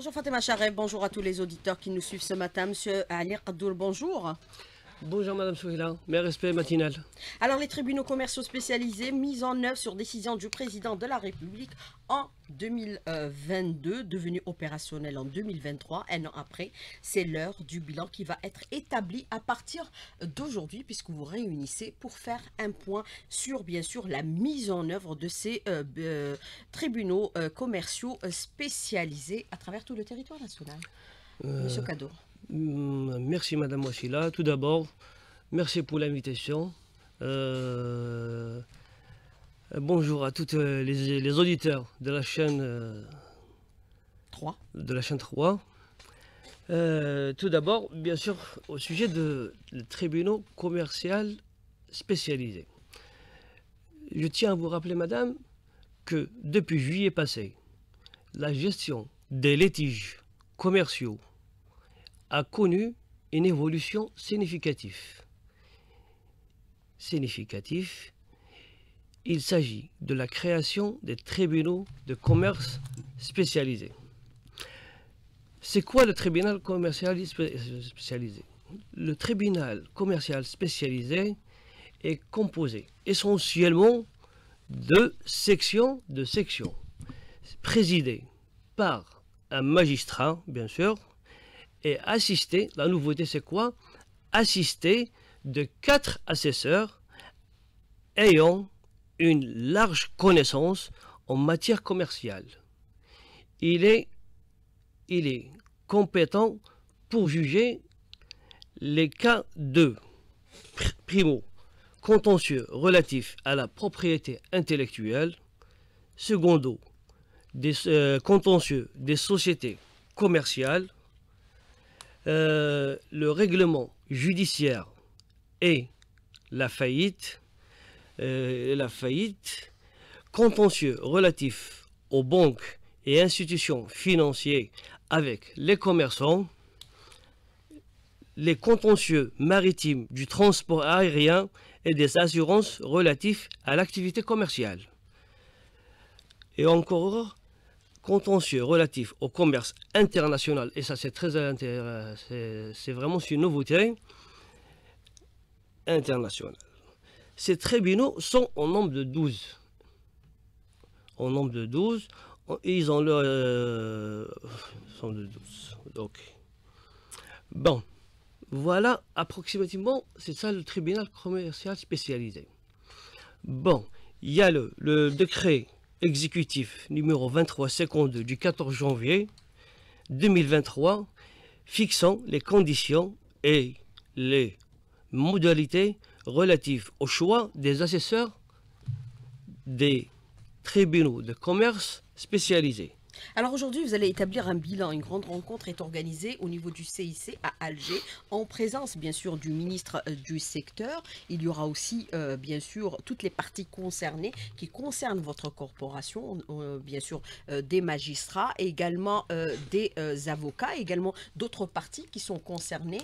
Bonjour Fatima Chareb, bonjour à tous les auditeurs qui nous suivent ce matin. Monsieur Ali Abdoul, bonjour. Bonjour Madame Souhila, mes respects matinal. Alors les tribunaux commerciaux spécialisés mis en œuvre sur décision du président de la République en 2022, devenu opérationnel en 2023, un an après, c'est l'heure du bilan qui va être établi à partir d'aujourd'hui puisque vous réunissez pour faire un point sur bien sûr la mise en œuvre de ces euh, euh, tribunaux euh, commerciaux spécialisés à travers tout le territoire national. Monsieur Cadeau. Mm, merci Madame Wassila. Tout d'abord, merci pour l'invitation. Euh, bonjour à tous les, auditeurs de la chaîne 3. Euh, de la chaîne 3. Euh, tout d'abord, bien sûr, au sujet de tribunaux spécialisé. spécialisés. Je tiens à vous rappeler, madame, que depuis juillet passé, la gestion des litiges commerciaux a connu une évolution significative. significatif il s'agit de la création des tribunaux de commerce spécialisés. C'est quoi le tribunal commercial spécialisé Le tribunal commercial spécialisé est composé essentiellement de sections de sections, présidées par un magistrat, bien sûr, et assister, la nouveauté c'est quoi Assister de quatre assesseurs ayant une large connaissance en matière commerciale. Il est, il est compétent pour juger les cas de primo contentieux relatifs à la propriété intellectuelle, secondo des euh, contentieux des sociétés commerciales, euh, le règlement judiciaire et la faillite, euh, la faillite, contentieux relatif aux banques et institutions financières avec les commerçants, les contentieux maritimes du transport aérien et des assurances relatifs à l'activité commerciale. Et encore, contentieux relatif au commerce international, et ça c'est très intéressant c'est vraiment une nouveauté internationale. Ces tribunaux sont au nombre de 12. Au nombre de 12, ils ont leur... Euh, de 12. Donc, bon, voilà approximativement, c'est ça le tribunal commercial spécialisé. Bon, il ya le, le décret exécutif numéro 2352 du 14 janvier 2023 fixant les conditions et les modalités relatives au choix des assesseurs des tribunaux de commerce spécialisés. Alors aujourd'hui, vous allez établir un bilan. Une grande rencontre est organisée au niveau du CIC à Alger, en présence bien sûr du ministre euh, du secteur. Il y aura aussi euh, bien sûr toutes les parties concernées qui concernent votre corporation, euh, bien sûr des magistrats, également des avocats, également d'autres parties qui sont concernées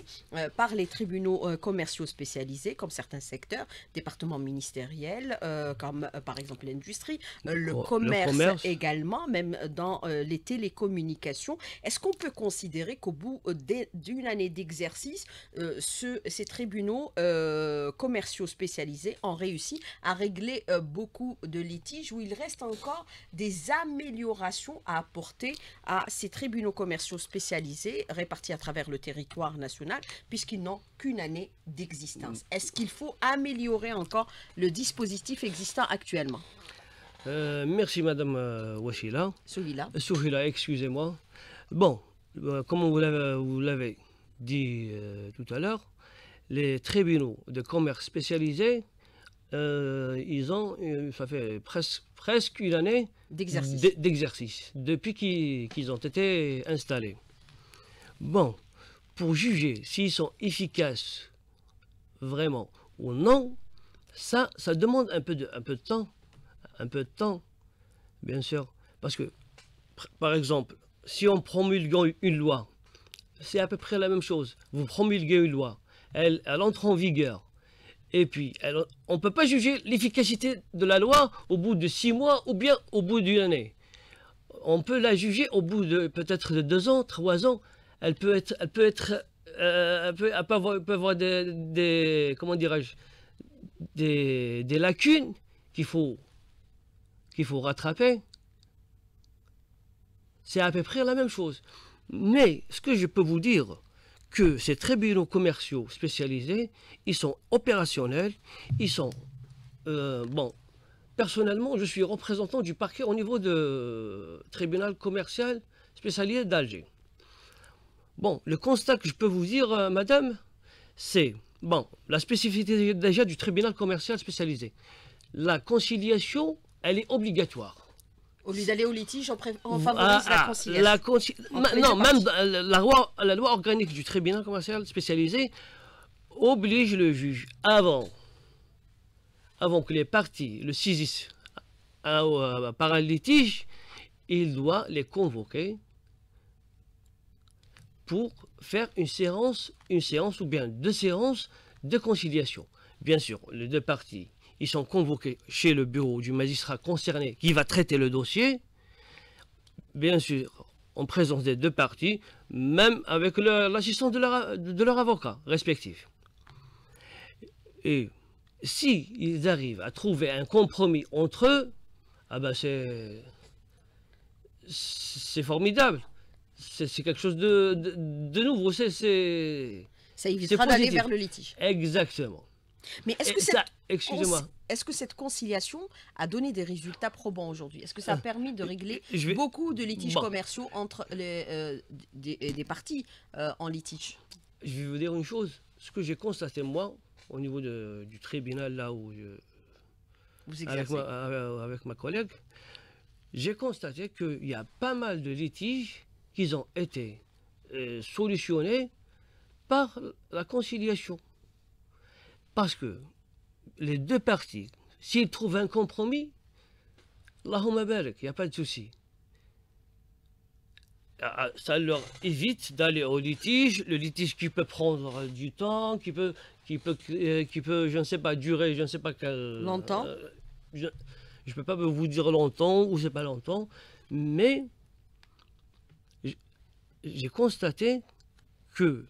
par les tribunaux commerciaux spécialisés, comme certains secteurs, départements ministériels, comme par exemple l'industrie, le commerce également, même dans euh, les télécommunications. Est-ce qu'on peut considérer qu'au bout euh, d'une année d'exercice, euh, ces tribunaux commerciaux spécialisés ont réussi à régler beaucoup de litiges où il reste encore des améliorations à apporter à ces tribunaux commerciaux spécialisés répartis à travers le territoire national puisqu'ils n'ont qu'une année d'existence Est-ce qu'il faut améliorer encore le dispositif existant actuellement euh, merci Madame euh, Wachila. Washila. Souhila. Souhila, excusez-moi. Bon, euh, comme vous l'avez dit tout à l'heure, les tribunaux de commerce spécialisés, ils ont, ça fait presque, une année d'exercice, depuis qu'ils ont été installés. Bon, pour juger s'ils sont efficaces vraiment ou non, ça, demande un peu de temps un peu de temps, bien sûr. Parce que, par exemple, si on promulgue une loi, c'est à peu près la même chose. Vous promulguez une loi, elle, entre en vigueur. Et puis, on ne peut pas juger l'efficacité de la loi au bout de six mois ou bien au bout d'une année. On peut la juger au bout de peut-être de deux ans, trois ans. Elle peut être, elle peut être, euh, elle peut, avoir, des, comment dirais-je, des lacunes qu'il faut qu'il faut rattraper, c'est à peu près la même chose. Mais ce que je peux vous dire, que ces tribunaux commerciaux spécialisés, ils sont opérationnels, ils sont... Euh, bon, personnellement, je suis représentant du parquet au niveau de euh, tribunal commercial spécialisé d'Alger. Bon, le constat que je peux vous dire, euh, madame, c'est, bon, la spécificité déjà du tribunal commercial spécialisé. La conciliation elle est obligatoire. Au lieu d'aller au litige, on, favorise la ah, ah, conciliation. non, même la loi, organique du tribunal commercial spécialisé oblige le juge, avant, avant que les parties le saisissent par un litige, il doit les convoquer pour faire une séance, une séance ou bien deux séances de conciliation. Bien sûr, les deux parties ils sont convoqués chez le bureau du magistrat concerné qui va traiter le dossier, bien sûr, en présence des deux parties, même avec l'assistance de, leur, de leur avocat respectif. Et si arrivent à trouver un compromis entre eux, ah ben c'est formidable. C'est quelque chose de, nouveau. C'est ça évitera d'aller vers le litige. Exactement. Mais est-ce que, ça, cette... que cette conciliation a donné des résultats probants aujourd'hui Est-ce que ça a euh, permis de régler beaucoup de litiges commerciaux entre les, euh, des, parties euh, en litige Je vais vous dire une chose. Ce que j'ai constaté, moi, au niveau du tribunal, là où je... avec, ma, collègue, j'ai constaté qu'il y a pas mal de litiges qui ont été solutionnés par la conciliation. Parce que les deux parties, s'ils trouvent un compromis, Allahumma barak, il n'y a pas de souci. Ah, ah, ça leur évite d'aller au litige, le litige qui peut prendre du temps, qui peut, qui peut, euh, qui peut je ne sais pas, durer, je ne sais pas quel... Longtemps euh, Je ne peux pas vous dire longtemps ou c'est pas longtemps, mais j'ai constaté que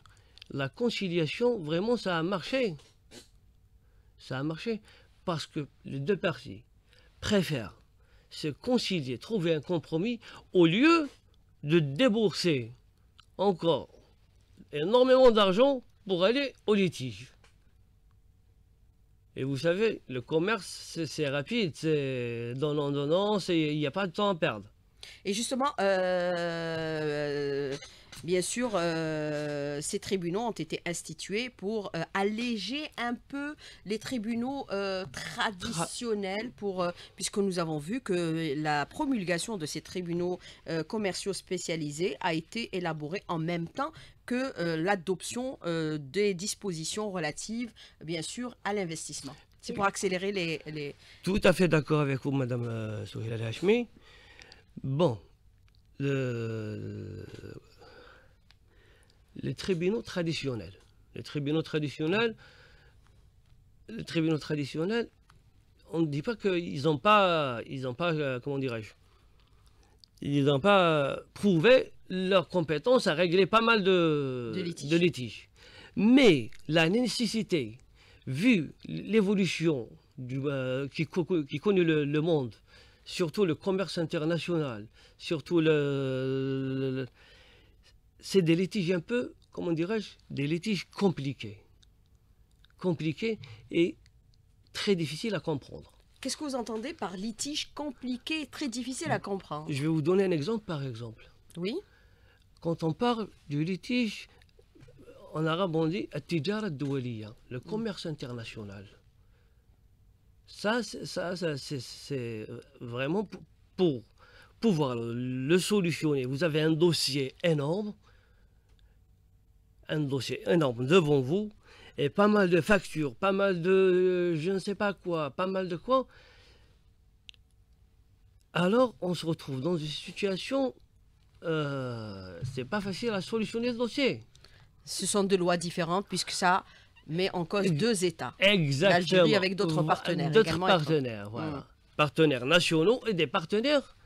la conciliation, vraiment, ça a marché ça a marché parce que les deux parties préfèrent se concilier, trouver un compromis, au lieu de débourser encore énormément d'argent pour aller au litige. Et vous savez, le commerce, c'est rapide, c'est donnant, donnant, il n'y a pas de temps à perdre. Et justement, euh, bien sûr, euh, ces tribunaux ont été institués pour euh, alléger un peu les tribunaux euh, traditionnels, puisque nous avons vu que la promulgation de ces tribunaux commerciaux spécialisés a été élaborée en même temps que l'adoption des dispositions relatives, bien sûr, à l'investissement. C'est pour accélérer les, Tout à fait d'accord avec vous, Madame Souhila Hachmi. Bon, le les tribunaux traditionnels. Les tribunaux traditionnels, tribunaux traditionnels, on ne dit pas qu'ils n'ont pas, ils pas, euh, comment dirais-je, ils n'ont pas euh, prouvé leur compétence à régler pas mal de, litiges. Mais la nécessité, vu l'évolution euh, qui, connaît le, monde, surtout le commerce international, surtout le c'est des litiges un peu, comment dirais-je, des litiges compliqués. Compliqués et très difficiles à comprendre. Qu'est-ce que vous entendez par litige compliqué, très difficile à comprendre Je vais vous donner un exemple par exemple. Oui. Quand on parle du litige, en arabe on dit le mm. commerce international. Ça, c'est euh, vraiment pour pouvoir le solutionner. Vous avez un dossier énorme, un dossier énorme devant vous et pas mal de factures, pas mal de euh, je ne sais pas quoi, pas mal de quoi, alors on se retrouve dans une situation, euh, c'est pas facile à solutionner ce dossier. Ce sont deux lois différentes puisque ça met en cause deux États. Exactement. L'Algérie avec d'autres partenaires. D'autres partenaires, voilà. Mmh. Partenaires nationaux et des partenaires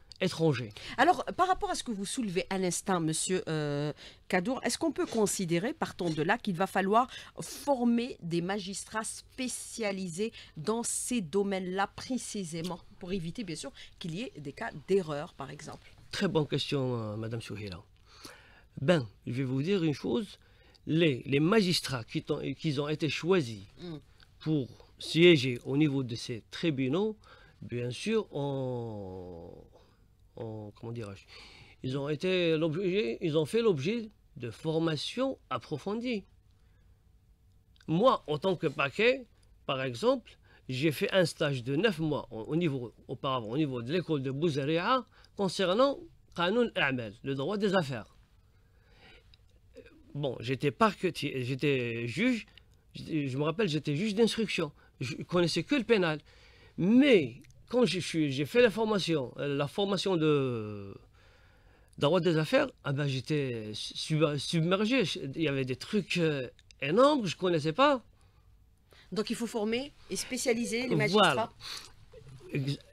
alors, par rapport à ce que vous soulevez à l'instant, Monsieur euh, Kadour, est-ce qu'on peut considérer, partant de là, qu'il va falloir former des magistrats spécialisés dans ces domaines-là précisément, pour éviter bien sûr qu'il y ait des cas d'erreur, par exemple Très bonne question, Mme euh, Madame Souhila. Ben, je vais vous dire une chose. Les, magistrats qui ont, été choisis mm. pour siéger au niveau de ces tribunaux, bien sûr, ont, comment dirais-je, ils ont été l'objet, ils ont fait l'objet de formations approfondies. Moi, en tant que paquet, par exemple, j'ai fait un stage de neuf mois au niveau, auparavant au niveau de l'école de Bouzaria concernant le droit des affaires. Bon, j'étais j'étais juge, je me rappelle, j'étais juge d'instruction. Je connaissais que le pénal. Mais quand j'ai fait la formation, euh, la formation de droit des affaires, ah ben j'étais submergé. Il y avait des trucs euh, énormes que je ne connaissais pas. Donc il faut former et spécialiser les magistrats.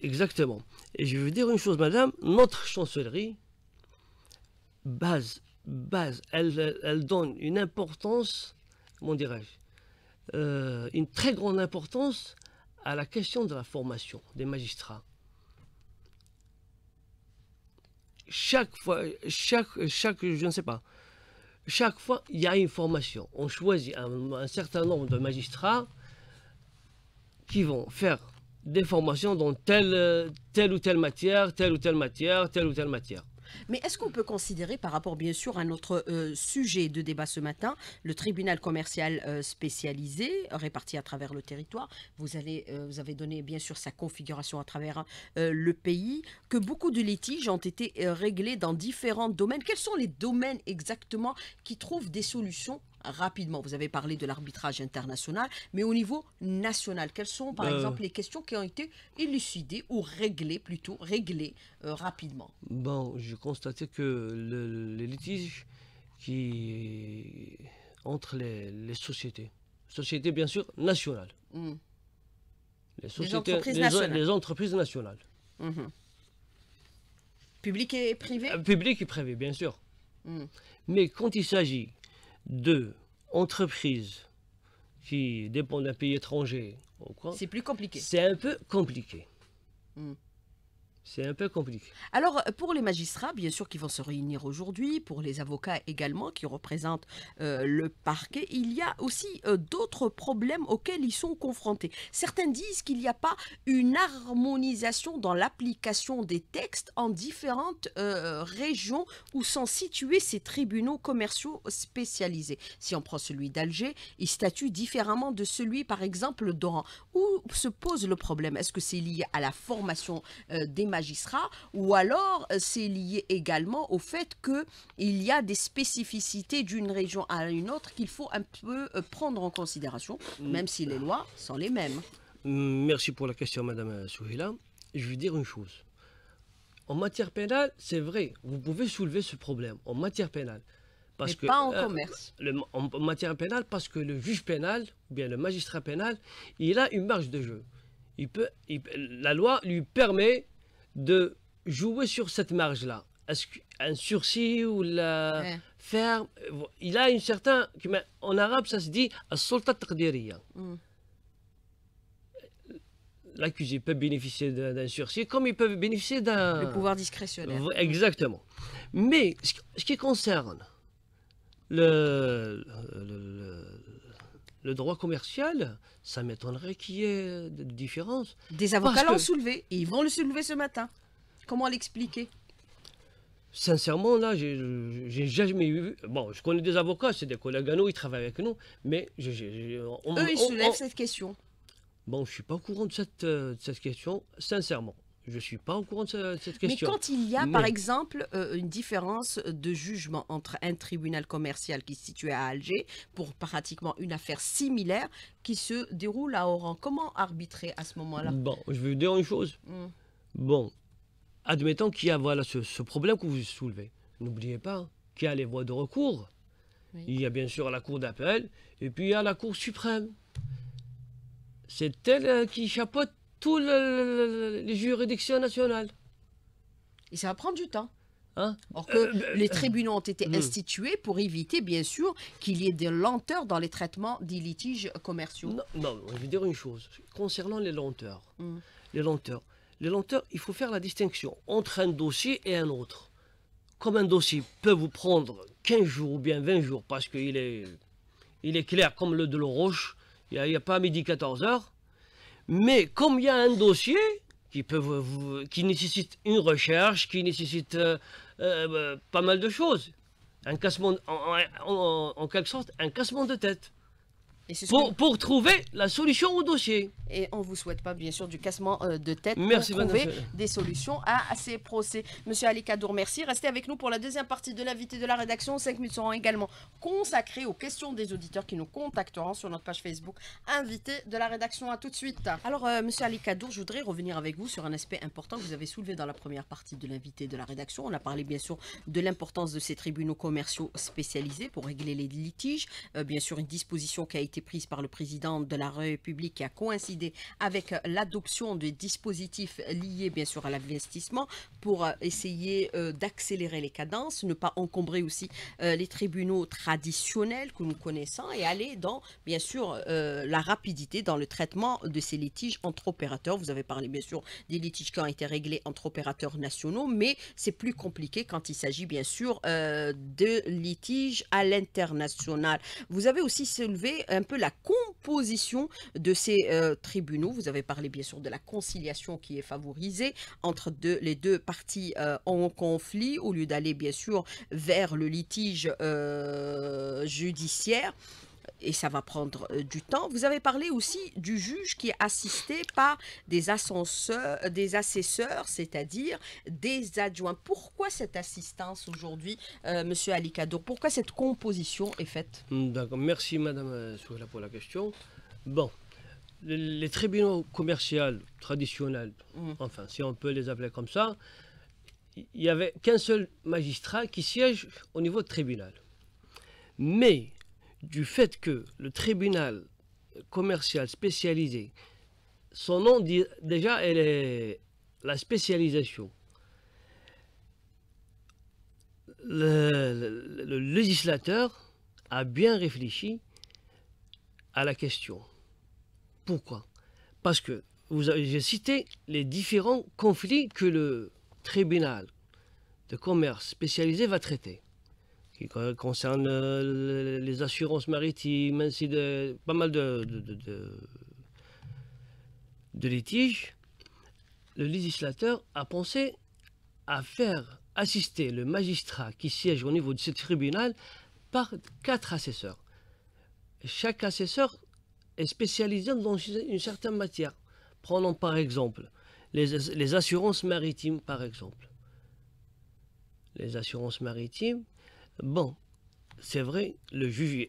Exactement. Et je veux dire une chose, madame, notre chancellerie, base, base, elle, donne une importance, comment dirais-je, euh, une très grande importance à la question de la formation des magistrats, chaque fois, chaque, chaque, je ne sais pas, chaque fois, il y a une formation. On choisit un, certain nombre de magistrats qui vont faire des formations dans telle, telle ou telle matière, telle ou telle matière, telle ou telle matière. Mais est-ce qu'on peut considérer, par rapport bien sûr à notre euh, sujet de débat ce matin, le tribunal commercial euh, spécialisé réparti à travers le territoire, vous, euh, vous avez donné bien sûr sa configuration à travers le pays, que beaucoup de litiges ont été réglés dans différents domaines. Quels sont les domaines exactement qui trouvent des solutions rapidement, vous avez parlé de l'arbitrage international, mais au niveau national, quelles sont par euh. exemple les questions qui ont été élucidées ou réglées plutôt, réglées euh, rapidement Bon, je constaté que les litiges qui entre les, sociétés, sociétés bien sûr nationales, hmm. les, sociétés, les, entreprises nationales. les entreprises nationales. Hmm. Public et privé euh, Public et privé, bien sûr. Hmm. Mais quand il s'agit deux, entreprises qui dépendent d'un pays étranger. C'est plus compliqué. C'est un peu compliqué. Hmm. C'est un peu compliqué. Alors, pour les magistrats, bien sûr, qui vont se réunir aujourd'hui, pour les avocats également, qui représentent euh, le parquet, il y a aussi euh, d'autres problèmes auxquels ils sont confrontés. Certains disent qu'il n'y a pas une harmonisation dans l'application des textes en différentes euh, régions où sont situés ces tribunaux commerciaux spécialisés. Si on prend celui d'Alger, il statue différemment de celui, par exemple, d'Oran. Où se pose le problème Est-ce que c'est lié à la formation des magistrats magistrat ou alors euh, c'est lié également au fait qu'il y a des spécificités d'une région à une autre qu'il faut un peu euh, prendre en considération, mm. même si les lois sont les mêmes. Mm, merci pour la question, Madame Souhila. Je vais dire une chose. En matière pénale, c'est vrai, vous pouvez soulever ce problème en matière pénale. Parce Mais que, pas en euh, commerce. en, matière pénale, parce que le juge pénal, ou bien le magistrat pénal, il a une marge de jeu. Il peut, la loi lui permet de jouer sur cette marge-là. Est-ce qu'un sursis ou la ferme, il a une certaine. En arabe, ça se dit hmm. L'accusé peut bénéficier d'un sursis comme il peut bénéficier d'un. Le pouvoir discrétionnaire. Exactement. Mais ce qui concerne le le droit commercial, ça m'étonnerait qu'il y ait euh, de différence. Des avocats l'ont soulevé ils vont le soulever ce matin. Comment l'expliquer Sincèrement, là, j'ai jamais eu. Bon, je connais des avocats, c'est des collègues à nous, ils travaillent avec nous, mais eux, ils soulèvent cette question. Bon, je suis pas au courant de cette euh, question, sincèrement. Je ne suis pas au courant de, cette question. Mais quand il y a, par exemple, euh, une différence de jugement entre un tribunal commercial qui se situe à Alger pour pratiquement une affaire similaire qui se déroule à Oran, comment arbitrer à ce moment-là Bon, je vais vous dire une chose. Hum. Bon, admettons qu'il y a ce, problème que vous soulevez. N'oubliez pas qu'il y a les voies de recours. Il y a bien sûr la cour d'appel et puis il y a la cour suprême. C'est elle euh, qui chapeaute toutes les juridictions nationales. Et ça va prendre du temps. Hein Or que euh, euh, les euh, tribunaux ont été hmm. institués pour éviter, bien sûr, qu'il y ait des lenteurs dans les traitements des litiges commerciaux. Non, je vais dire une chose. Concernant les lenteurs, hmm. les lenteurs, les lenteurs, il faut faire la distinction entre un dossier et un autre. Comme un dossier peut vous prendre 15 jours ou bien 20 jours parce qu'il est, il est clair comme le de roche. il n'y a, a, pas à midi 14 heures, mais comme il y a un dossier qui, peut vous, qui nécessite une recherche, qui nécessite euh, euh, pas mal de choses, un en quelque sorte, un cassement de tête pour, trouver la solution au dossier. Et on ne vous souhaite pas, bien sûr, du cassement euh, de tête pour trouver des solutions à, ces procès. Monsieur Ali Kadour, merci. Restez avec nous pour la deuxième partie de l'invité de la rédaction. Cinq minutes seront également consacrées aux questions des auditeurs qui nous contacteront sur notre page Facebook. Invité de la rédaction, à tout de suite. Alors, euh, Monsieur Ali je voudrais revenir avec vous sur un aspect important que vous avez soulevé dans la première partie de l'invité de la rédaction. On a parlé, bien sûr, de l'importance de ces tribunaux commerciaux spécialisés pour régler les litiges. Euh, bien sûr, une disposition qui a été prise par le président de la République qui a coïncidé avec euh, l'adoption de dispositifs liés bien sûr à l'investissement pour euh, essayer euh, d'accélérer les cadences, ne pas encombrer aussi les tribunaux traditionnels que nous connaissons et aller dans bien sûr la rapidité dans le traitement de ces litiges entre opérateurs. Vous avez parlé bien sûr des litiges qui ont été réglés entre opérateurs nationaux, mais c'est plus compliqué quand il s'agit bien sûr de litiges à l'international. Vous avez aussi soulevé un peu la composition de ces euh, tribunaux. Vous avez parlé bien sûr de la conciliation qui est favorisée entre les deux parties euh, en conflit, au lieu d'aller bien sûr vers le litige euh, judiciaire et ça va prendre euh, du temps. Vous avez parlé aussi du juge qui est assisté par des, ascenseurs, des assesseurs, c'est-à-dire des adjoints. Pourquoi cette assistance aujourd'hui, euh, Monsieur Ali Pourquoi cette composition est faite hmm, Merci, Madame euh, pour la question. Bon, les tribunaux commerciaux traditionnels, hmm. enfin, si on peut les appeler comme ça, il n'y avait qu'un seul magistrat qui siège au niveau tribunal. Mais du fait que le tribunal commercial spécialisé, son nom dit déjà, elle est la spécialisation. Le, législateur a bien réfléchi à la question. Pourquoi Parce que vous avez cité les différents conflits que le tribunal de commerce spécialisé va traiter qui concerne euh, les assurances maritimes, ainsi de pas mal de, de, litiges, le législateur a pensé à faire assister le magistrat qui siège au niveau de ce tribunal par quatre assesseurs. Chaque assesseur est spécialisé dans une certaine matière. Prenons par exemple les assurances maritimes, par exemple. Les assurances maritimes, Bon, c'est vrai, le juge,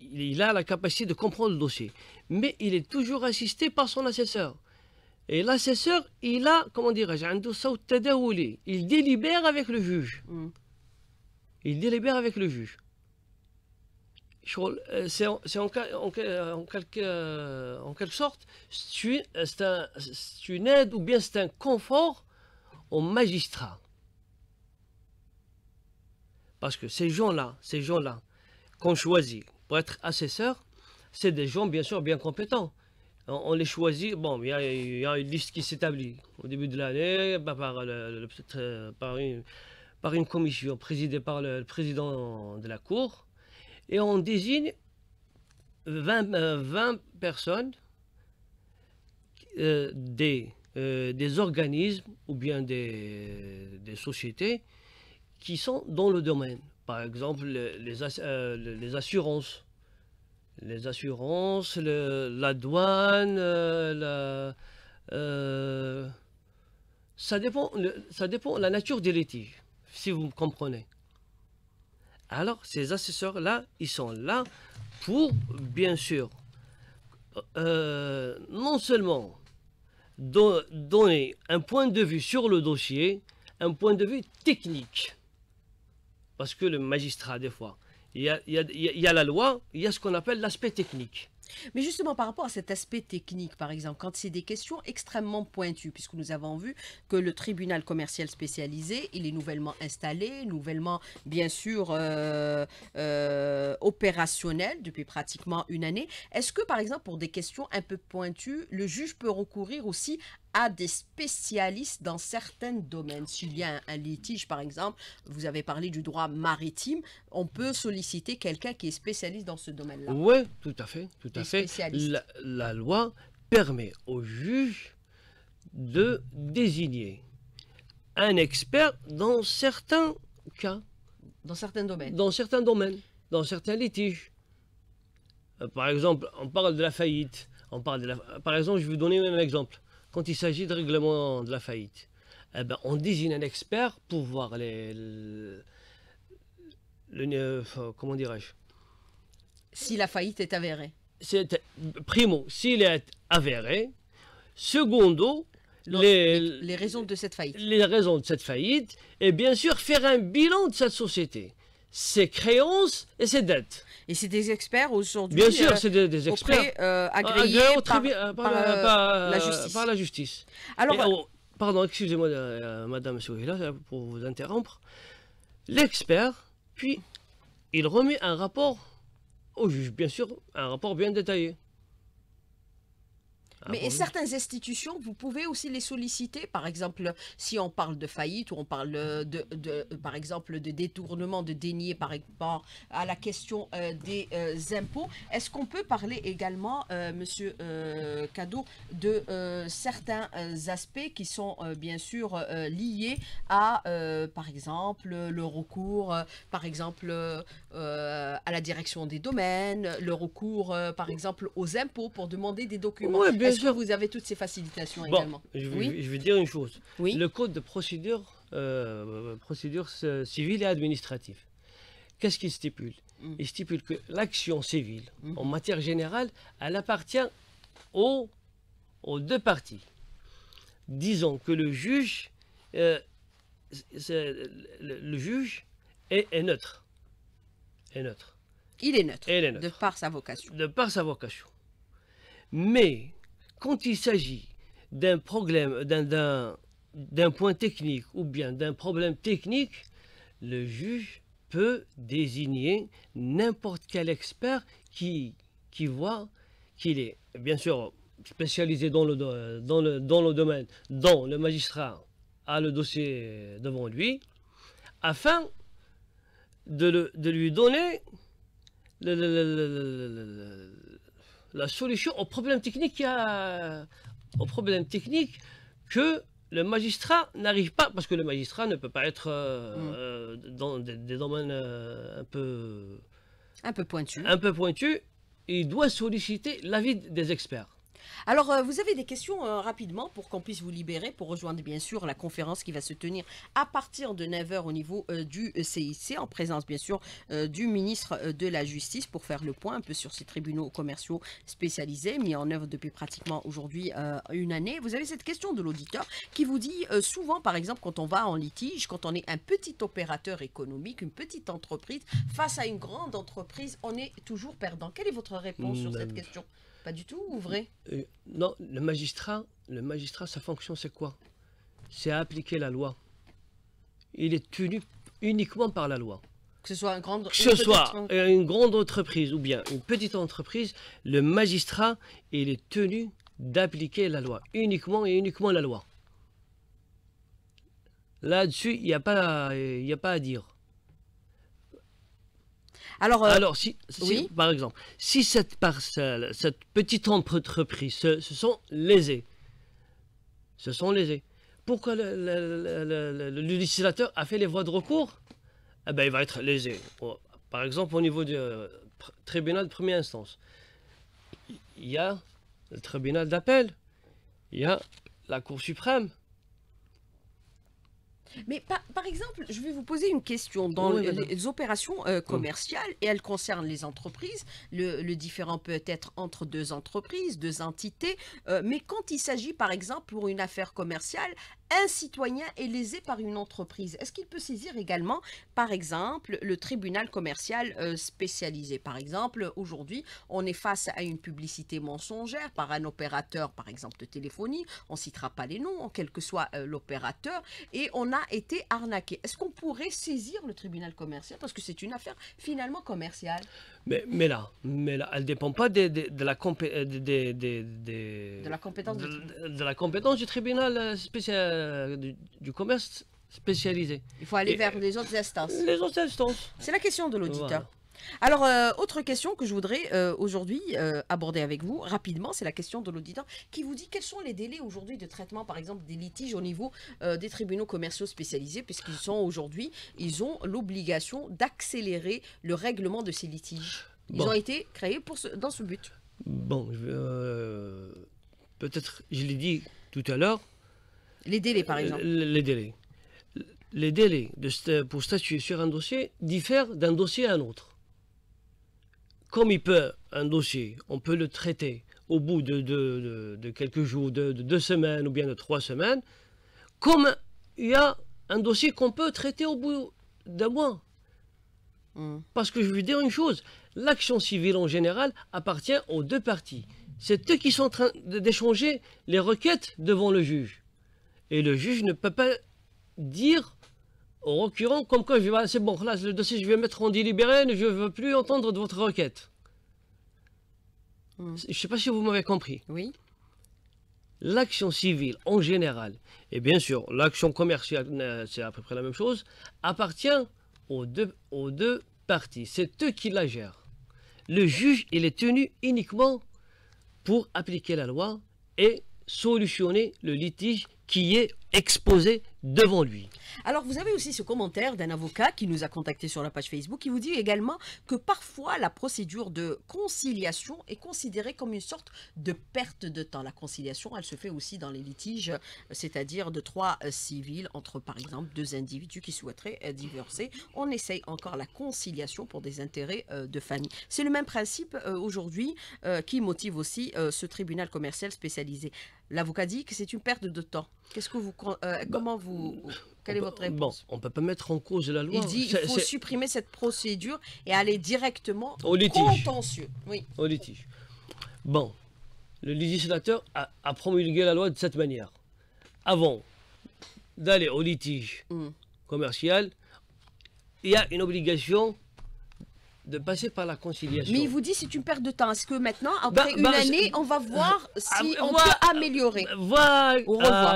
il a la capacité de comprendre le dossier, mais il est toujours assisté par son assesseur. Et l'assesseur, il a, comment dirais-je, il délibère avec le juge. Mm. Il délibère avec le juge. C'est en, quelque, sorte, c'est euh, un, une aide ou bien c'est un confort au magistrat. Parce que ces gens-là, ces gens-là qu'on choisit pour être assesseurs, c'est des gens bien sûr bien compétents. On, les choisit, bon, il y, a une liste qui s'établit au début de l'année bah, euh, par, une, commission présidée par le, président de la Cour, et on désigne 20, euh, personnes euh, des, organismes ou bien des sociétés qui sont dans le domaine. Par exemple, les, euh, les, assurances. Les assurances, la douane, euh, euh, ça, dépend, ça dépend la nature des litiges, si vous me comprenez. Alors, ces assesseurs-là, ils sont là pour, bien sûr, non seulement donner un point de vue sur le dossier, un point de vue technique. Parce que le magistrat, des fois, il y a, la loi, il y a ce qu'on appelle l'aspect technique. Mais justement, par rapport à cet aspect technique, par exemple, quand c'est des questions extrêmement pointues, puisque nous avons vu que le tribunal commercial spécialisé, il est nouvellement installé, nouvellement, bien sûr, euh, euh, opérationnel depuis pratiquement une année. Est-ce que, par exemple, pour des questions un peu pointues, le juge peut recourir aussi à des spécialistes dans certains domaines. S'il y a un, litige, par exemple, vous avez parlé du droit maritime, on peut solliciter quelqu'un qui est spécialiste dans ce domaine-là. Oui, tout à fait, tout à fait. La, loi permet au juge de désigner un expert dans certains cas. Dans certains domaines. Dans certains domaines, dans certains litiges. Euh, par exemple, on parle de la faillite. On parle de Par exemple, je vais vous donner un exemple quand il s'agit de règlement de la faillite eh ben, On désigne un expert pour voir les, euh, comment dirais-je Si la faillite est avérée. C'est, primo, s'il est avéré. Secondo, les, les, raisons de cette faillite. Les raisons de cette faillite, et bien sûr faire un bilan de cette société ses créances et ses dettes. Et c'est des experts aujourd'hui. Bien sûr, c'est des, experts agréés par, la justice. Alors, oh, pardon, excusez-moi, euh, Madame Souhila, euh, pour vous interrompre. L'expert, puis, il remet un rapport au juge, bien sûr, un rapport bien détaillé. Ah Mais certaines institutions, vous pouvez aussi les solliciter. Par exemple, si on parle de faillite ou on parle de, par exemple, de détournement, de dénier par rapport à la question euh, des euh, impôts, est-ce qu'on peut parler également, euh, Monsieur Cadeau, de certains aspects qui sont bien sûr liés à, par exemple, le recours, par exemple, euh, à la direction des domaines, le recours, euh, par exemple, aux impôts pour demander des documents. Oui, bien sûr, vous avez toutes ces facilitations également je veux, dire une chose. le code de procédure, euh, procédure civile et administrative, qu'est-ce qu'il stipule mm. Il stipule que l'action civile, mm. en matière générale, elle appartient aux, deux parties. Disons que le juge, est neutre neutre. Il est neutre. Il De par sa vocation. De par sa vocation. Mais quand il s'agit d'un problème, d'un point technique ou bien d'un problème technique, le juge peut désigner n'importe quel expert qui, voit qu'il est, bien sûr, spécialisé dans le, dans le domaine dont le magistrat a le dossier devant lui, afin de, lui donner la solution au problème technique, a, au problème technique que le magistrat n'arrive pas, parce que le magistrat ne peut pas être euh, mm. euh, dans des, domaines euh, un peu... Un peu pointu. Un peu pointu. Il doit solliciter l'avis des experts. Alors, euh, vous avez des questions euh, rapidement pour qu'on puisse vous libérer pour rejoindre bien sûr la conférence qui va se tenir à partir de 9h au niveau euh, du CIC, en présence bien sûr du ministre de la Justice pour faire le point un peu sur ces tribunaux commerciaux spécialisés mis en œuvre depuis pratiquement aujourd'hui une année. Vous avez cette question de l'auditeur qui vous dit souvent, par exemple, quand on va en litige, quand on est un petit opérateur économique, une petite entreprise face à une grande entreprise, on est toujours perdant. Quelle est votre réponse hmm, sur cette ben, question pas du tout ou vrai euh, Non, le magistrat, le magistrat, sa fonction c'est quoi C'est appliquer la loi. Il est tenu uniquement par la loi. Que ce soit, ce une grande entreprise ou bien une petite entreprise, le magistrat, il est tenu d'appliquer la loi, uniquement et uniquement la loi. Là-dessus, il n'y a, pas, a pas à dire. Euh, Alors, si, par exemple, si cette parcelle, cette petite entreprise se, sont lésées, ce sont lésées, pourquoi le, législateur a fait les voies de recours Eh bien, il va être lésé. Oh, par exemple, au niveau du euh, tribunal de première instance, il y a le tribunal d'appel, il y a la Cour suprême, mais par, exemple, je vais vous poser une question. Dans les, opérations euh, commerciales, et elles concernent les entreprises, le, le, différent peut être entre deux entreprises, deux entités, euh, mais quand il s'agit, par exemple, pour une affaire commerciale, un citoyen est lésé par une entreprise, est-ce qu'il peut saisir également, par exemple, le tribunal commercial euh, spécialisé Par exemple, aujourd'hui, on est face à une publicité mensongère par un opérateur, par exemple, de téléphonie, on ne citera pas les noms, quel que soit euh, l'opérateur, et on a été arnaqué. Est-ce qu'on pourrait saisir le tribunal commercial Parce que c'est une affaire finalement commerciale. Mais, mais, là, mais elle ne dépend pas de, de, la euh, de, la compétence de, la compétence du tribunal euh, spécial, euh, du, commerce spécialisé. Il faut aller vers les autres instances. Les autres instances. C'est la question de l'auditeur. Alors, euh, autre question que je voudrais euh, aujourd'hui euh, aborder avec vous rapidement, c'est la question de l'auditeur qui vous dit quels sont les délais aujourd'hui de traitement, par exemple, des litiges au niveau des tribunaux commerciaux spécialisés, puisqu'ils sont aujourd'hui, ils ont l'obligation d'accélérer le règlement de ces litiges. Ils ont été créés pour ce, dans ce but. Bon, peut-être, je l'ai dit tout à l'heure. Les délais, par exemple. Les délais. Les délais de, pour statuer sur un dossier diffèrent d'un dossier à un autre comme il peut, un dossier, on peut le traiter au bout de, quelques jours, de, deux semaines ou bien de trois semaines, comme il y a un dossier qu'on peut traiter au bout d'un mois. Hmm. Parce que je veux dire une chose, l'action civile en général appartient aux deux parties. C'est eux qui sont en train d'échanger les requêtes devant le juge. Et le juge ne peut pas dire au recurrent comme quoi je vais, c'est bon, là, le dossier, je vais mettre en délibéré, je ne veux plus entendre de votre requête. Hmm. Je ne sais pas si vous m'avez compris. Oui. L'action civile, en général, et bien sûr, l'action commerciale, euh, c'est à peu près la même chose, appartient aux deux, aux deux parties. C'est eux qui la gèrent. Le juge, il est tenu uniquement pour appliquer la loi et solutionner le litige qui est exposé devant lui. Alors vous avez aussi ce commentaire d'un avocat qui nous a contacté sur la page Facebook qui vous dit également que parfois la procédure de conciliation est considérée comme une sorte de perte de temps. La conciliation, elle se fait aussi dans les litiges, c'est-à-dire de trois civils entre par exemple deux individus qui souhaiteraient euh, divorcer. On essaye encore la conciliation pour des intérêts euh, de famille. C'est le même principe euh, aujourd'hui qui motive aussi ce tribunal commercial spécialisé. L'avocat dit que c'est une perte de temps. Qu'est-ce que vous bah, comment vous Mm. Quelle est votre réponse bon, On ne peut pas mettre en cause la loi. Il dit qu'il faut supprimer cette procédure et aller directement au litige. contentieux. Oui. Au litige. Bon, le législateur a, promulgué la loi de cette manière. Avant d'aller au litige mm. commercial, il y a une obligation de passer par la conciliation. Mais il vous dit c'est une perte de temps. Est-ce que maintenant, après bah, une bah, année, on va voir ah, si bah, on, va, peut améliorer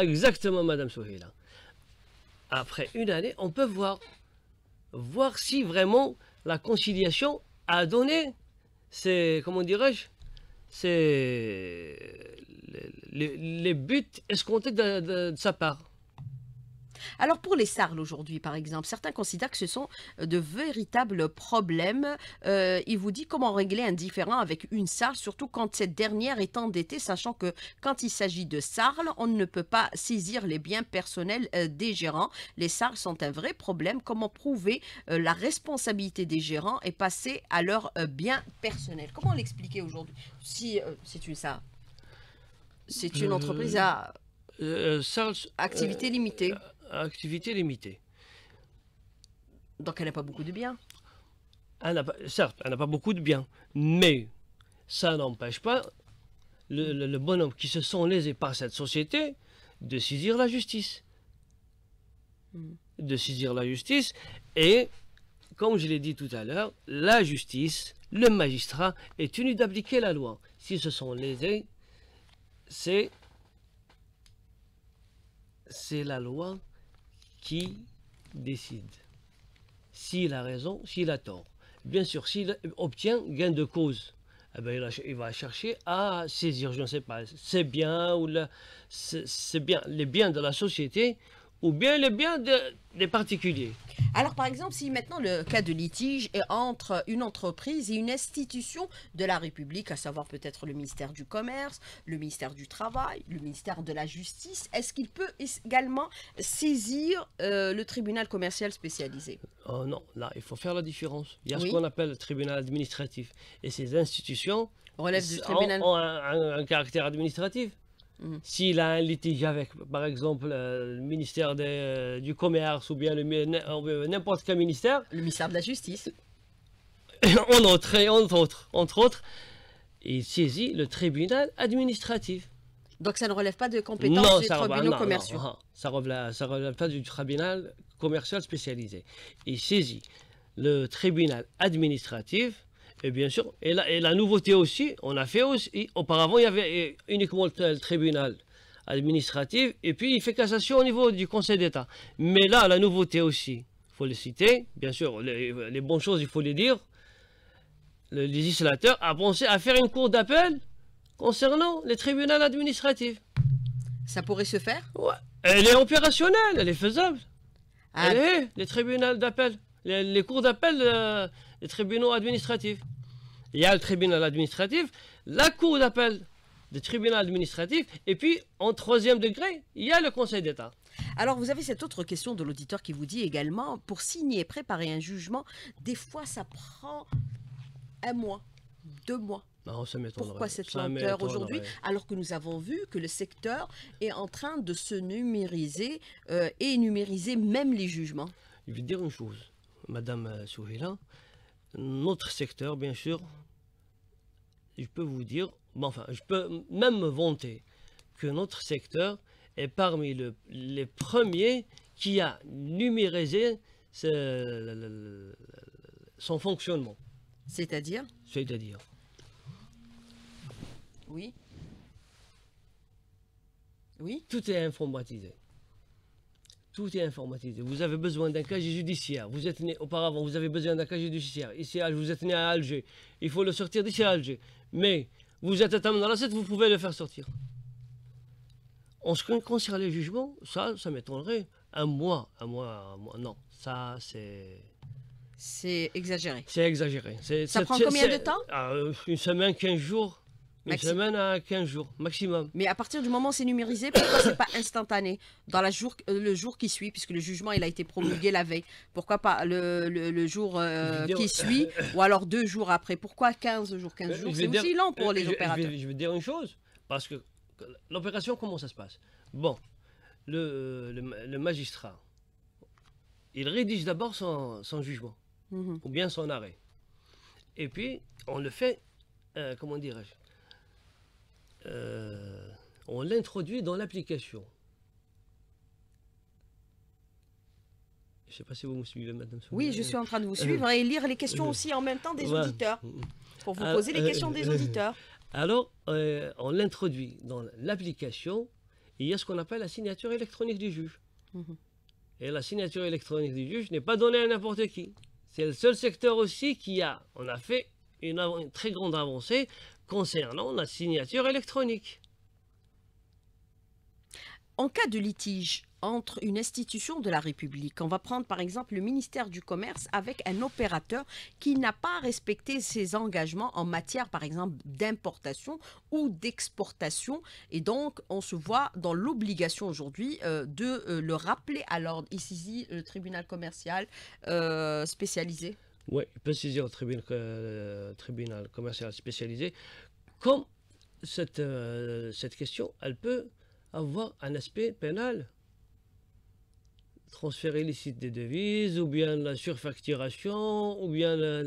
exactement, Madame Souhila après une année, on peut voir, voir si vraiment la conciliation a donné c'est comment dirais-je, c'est les, buts escomptés de sa part. Alors pour les SARL aujourd'hui, par exemple, certains considèrent que ce sont euh, de véritables problèmes. Euh, il vous dit comment régler un différend avec une SARL, surtout quand cette dernière est endettée, sachant que quand il s'agit de SARL, on ne peut pas saisir les biens personnels euh, des gérants. Les SARL sont un vrai problème. Comment prouver la responsabilité des gérants et passer à leurs biens personnels Comment l'expliquer aujourd'hui Si c'est une c'est une entreprise à... activité limitée activité limitée. Donc elle n'a pas beaucoup de biens elle Certes, elle n'a pas beaucoup de biens, mais ça n'empêche pas le, bonhomme qui se sent lésé par cette société de saisir la justice. Hmm. De saisir la justice et, comme je l'ai dit tout à l'heure, la justice, le magistrat est tenu d'appliquer la loi. S'ils se sont lésés, c'est c'est la loi qui décide s'il a raison, s'il a tort. Bien sûr, s'il obtient gain de cause, eh ben, il, va chercher à saisir, je ne sais pas, ses biens ou les biens de la société ou bien le bien des particuliers. Alors, par exemple, si maintenant le cas de litige est entre une entreprise et une institution de la République, à savoir peut-être le ministère du Commerce, le ministère du Travail, le ministère de la Justice, est-ce qu'il peut également saisir euh, le tribunal commercial spécialisé oh Non, là, il faut faire la différence. Il y a ce qu'on appelle le tribunal administratif. Et ces institutions du Ont, un caractère administratif. Mm. S'il a un litige avec, par exemple, euh, le ministère euh, du Commerce ou bien n'importe quel ministère. Le ministère de la Justice. entre, autres, entre autres, il saisit le tribunal administratif. Donc ça ne relève pas de compétences non, des ça non, ça ne relève, relève pas du tribunal commercial spécialisé. Il saisit le tribunal administratif et bien sûr, et la, la nouveauté aussi, on a fait aussi, auparavant il y avait euh, uniquement le tribunal administratif, et puis il fait cassation au niveau du Conseil d'État. Mais là, la nouveauté aussi, il faut le citer, bien sûr, les, bonnes choses, il faut les dire. Le législateur a pensé à faire une cour d'appel concernant les tribunaux administratifs. Ça pourrait se faire ouais. Elle est opérationnelle, elle est faisable. Ah. Elle est, les tribunaux d'appel. Les, cours d'appel euh, tribunaux administratifs. Il y a le tribunal administratif, la cour d'appel des tribunaux administratifs, et puis en troisième degré, il y a le Conseil d'État. Alors, vous avez cette autre question de l'auditeur qui vous dit également, pour signer et préparer un jugement, des fois, ça prend un mois, deux mois. Ah, Pourquoi cette aujourd'hui, alors que nous avons vu que le secteur est en train de se numériser euh, et numériser même les jugements Je vais dire une chose, Madame euh, Souvela notre secteur, bien sûr, je peux vous dire, enfin, je peux même me vanter que notre secteur est parmi les premiers qui a numérisé son fonctionnement. C'est-à-dire C'est-à-dire. Oui. Oui. Tout est informatisé. Tout est informatisé. Vous avez besoin d'un casier judiciaire. Vous êtes né auparavant, vous avez besoin d'un casier judiciaire. Ici, vous êtes né à Alger. Il faut le sortir d'ici à Alger. Mais vous êtes dans la Tamanrasset, vous pouvez le faire sortir. En ce qui concerne les jugements, ça, ça m'étonnerait. Un mois, un mois, un mois, non. Ça, c'est. C'est exagéré. C'est exagéré. Ça prend combien de temps euh, Une semaine, 15 jours. Une semaine à 15 jours, maximum. Mais à partir du moment où c'est numérisé, pourquoi c'est pas instantané dans la jour, euh, le jour qui suit, puisque le jugement il a été promulgué la veille Pourquoi pas le, jour euh, qui suit ou alors deux jours après Pourquoi 15 jours 15 euh, jours C'est aussi lent pour les opérateurs. Je, vais, dire une chose, parce que l'opération, comment ça se passe Bon, le, magistrat, il rédige d'abord son, jugement mhm. ou bien son arrêt. Et puis, on le fait, comment dirais-je euh, on l'introduit dans l'application. Je ne sais pas si vous me suivez, madame. Oui, je suis en train de vous euh, suivre hein, et lire les euh, questions aussi en même temps des auditeurs, pour vous poser les questions des auditeurs. Alors, on l'introduit dans l'application, il y a ce qu'on appelle la signature électronique du juge. Mhm. Et la signature électronique du juge n'est pas donnée à n'importe qui. C'est le seul secteur aussi qui a, on a fait une très grande avancée concernant la signature électronique. En cas de litige entre une institution de la République, on va prendre par exemple le ministère du Commerce avec un opérateur qui n'a pas respecté ses engagements en matière par exemple d'importation ou d'exportation et donc on se voit dans l'obligation aujourd'hui euh, de euh, le rappeler à l'ordre. Ici, le tribunal commercial euh, spécialisé. Oui, peut saisir le euh, tribunal, commercial spécialisé. Comme cette, euh, cette question, elle peut avoir un aspect pénal. Transférer illicite des devises, ou bien la surfacturation, ou bien... La,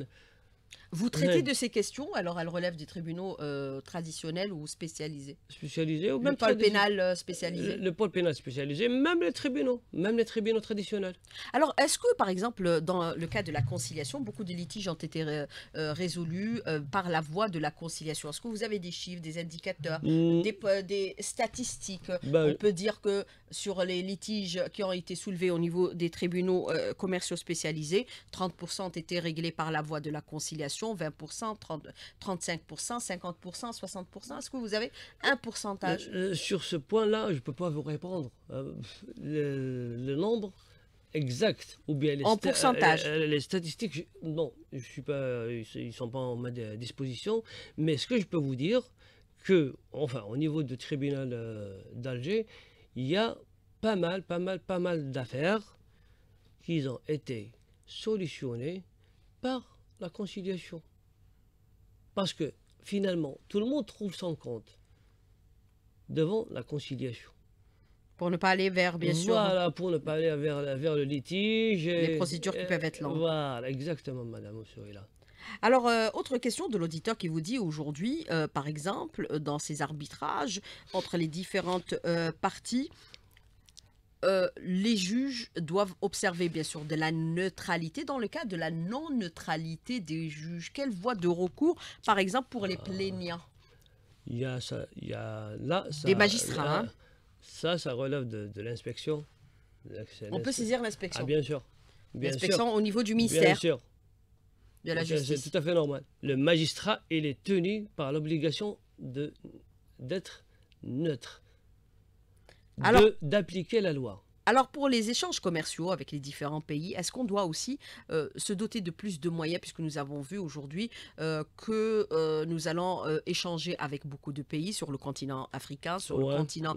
vous traitez de ces questions, alors elles relèvent des tribunaux euh, traditionnels ou spécialisés Spécialisés ou même Le pôle pénal euh, spécialisé le, pôle pénal spécialisé, même les tribunaux, même les tribunaux traditionnels. Alors, est-ce que, par exemple, dans le cas de la conciliation, beaucoup de litiges ont été euh, résolus par la voie de la conciliation Est-ce que vous avez des chiffres, des indicateurs, des, statistiques ben, On peut dire que sur les litiges qui ont été soulevés au niveau des tribunaux euh, commerciaux spécialisés. 30% ont été réglés par la voie de la conciliation, 20%, 35%, 50%, 60%. Est-ce que vous avez un pourcentage euh, euh, Sur ce point-là, je ne peux pas vous répondre. Le, nombre exact ou bien les, en pourcentage. les, statistiques, non, je suis pas, ils ne sont pas en ma disposition. Mais ce que je peux vous dire, que, enfin, au niveau du tribunal d'Alger, il y a pas mal, pas mal, pas mal d'affaires qui ont été solutionnées par la conciliation. Parce que finalement, tout le monde trouve son compte devant la conciliation. Pour ne pas aller vers, bien sûr. Voilà, pour ne pas aller vers, le litige. Les procédures qui peuvent être longues. Voilà, exactement, Madame là alors, euh, autre question de l'auditeur qui vous dit aujourd'hui, euh, par exemple, euh, dans ces arbitrages entre les différentes parties, les juges doivent observer, bien sûr, de la neutralité. Dans le cas de la non-neutralité des juges, quelle voie de recours, par exemple, pour les plaignants Il y a, là, ça, des magistrats. Hein. Ça, ça relève de, l'inspection. On peut saisir l'inspection. Ah, bien sûr. L'inspection au niveau du ministère. Bien sûr. C'est tout à fait normal. Le magistrat, il est tenu par l'obligation d'être neutre, d'appliquer la loi. Alors pour les échanges commerciaux avec les différents pays, est-ce qu'on doit aussi euh, se doter de plus de moyens puisque nous avons vu aujourd'hui euh, que euh, nous allons échanger avec beaucoup de pays sur le continent africain, sur le continent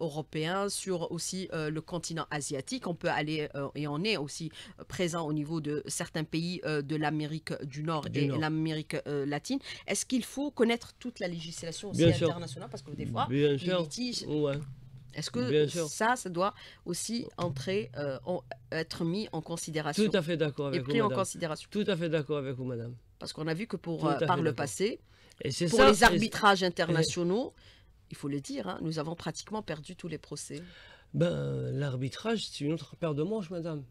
européen, sur aussi le continent asiatique. On peut aller et on est aussi présent au niveau de certains pays de l'Amérique du Nord et l'Amérique latine. Est-ce qu'il faut connaître toute la législation aussi internationale parce que des fois Bien les litiges est-ce que ça, ça doit aussi entrer, euh, être mis en considération Tout à fait d'accord avec vous, en Tout à fait d'accord avec vous, madame. Parce qu'on a vu que pour, euh, par le passé, pour les arbitrages internationaux, il faut le dire, hein, nous avons pratiquement perdu tous les procès. Ben, l'arbitrage, c'est une autre paire de manches, madame.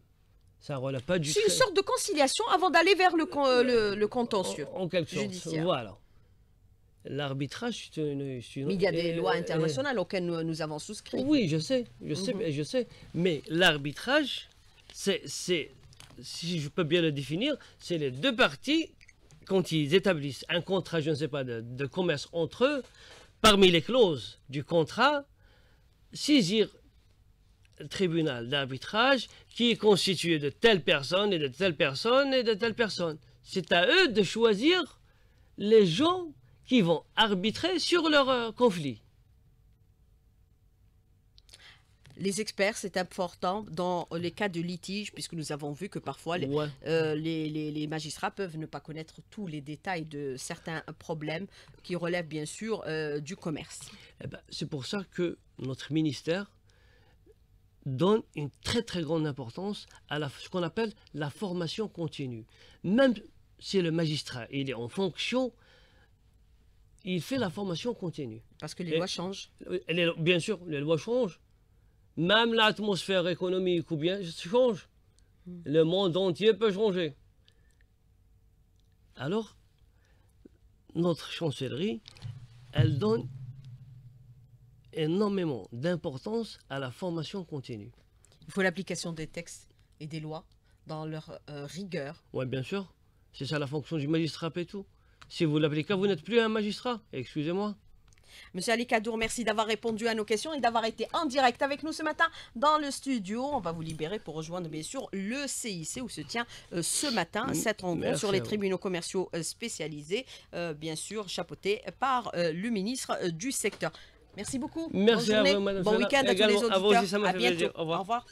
Ça pas du C'est une sorte de conciliation avant d'aller vers le, euh, le, contentieux. En, quelque sorte. Voilà l'arbitrage, c'est une, Mais il y a des lois euh, internationales auxquelles nous, avons souscrit. Oui, je sais, je sais, mhm. je sais. Mais l'arbitrage, c'est, si je peux bien le définir, c'est les deux parties, quand ils établissent un contrat, je ne sais pas, de, commerce entre eux, parmi les clauses du contrat, saisir tribunal d'arbitrage qui est constitué de telles personnes et de telles personnes et de telles personnes, C'est à eux de choisir les gens qui vont arbitrer sur leur euh, conflit. Les experts, c'est important dans les cas de litige, puisque nous avons vu que parfois euh, les, les, magistrats peuvent ne pas connaître tous les détails de certains problèmes qui relèvent bien sûr euh, du commerce. Eh ben, c'est pour ça que notre ministère donne une très très grande importance à la, ce qu'on appelle la formation continue. Même si le magistrat il est en fonction, il fait la formation continue. Parce que les lois changent. bien sûr, les lois changent. Même l'atmosphère économique ou bien change. Hmm. Le monde entier peut changer. Alors, notre chancellerie, elle donne énormément d'importance à la formation continue. Il faut l'application des textes et des lois dans leur euh, rigueur. Oui, bien sûr. C'est ça la fonction du magistrat et tout. Si vous l'appliquez, vous n'êtes plus un magistrat. Excusez-moi. Monsieur Ali merci d'avoir répondu à nos questions et d'avoir été en direct avec nous ce matin dans le studio. On va vous libérer pour rejoindre bien sûr le CIC où se tient euh, ce matin mm, cette rencontre sur les tribunaux commerciaux euh, spécialisés, euh, bien sûr chapeauté par le ministre du secteur. Merci beaucoup. Merci à Bon week-end à tous les auditeurs. bientôt. Au revoir.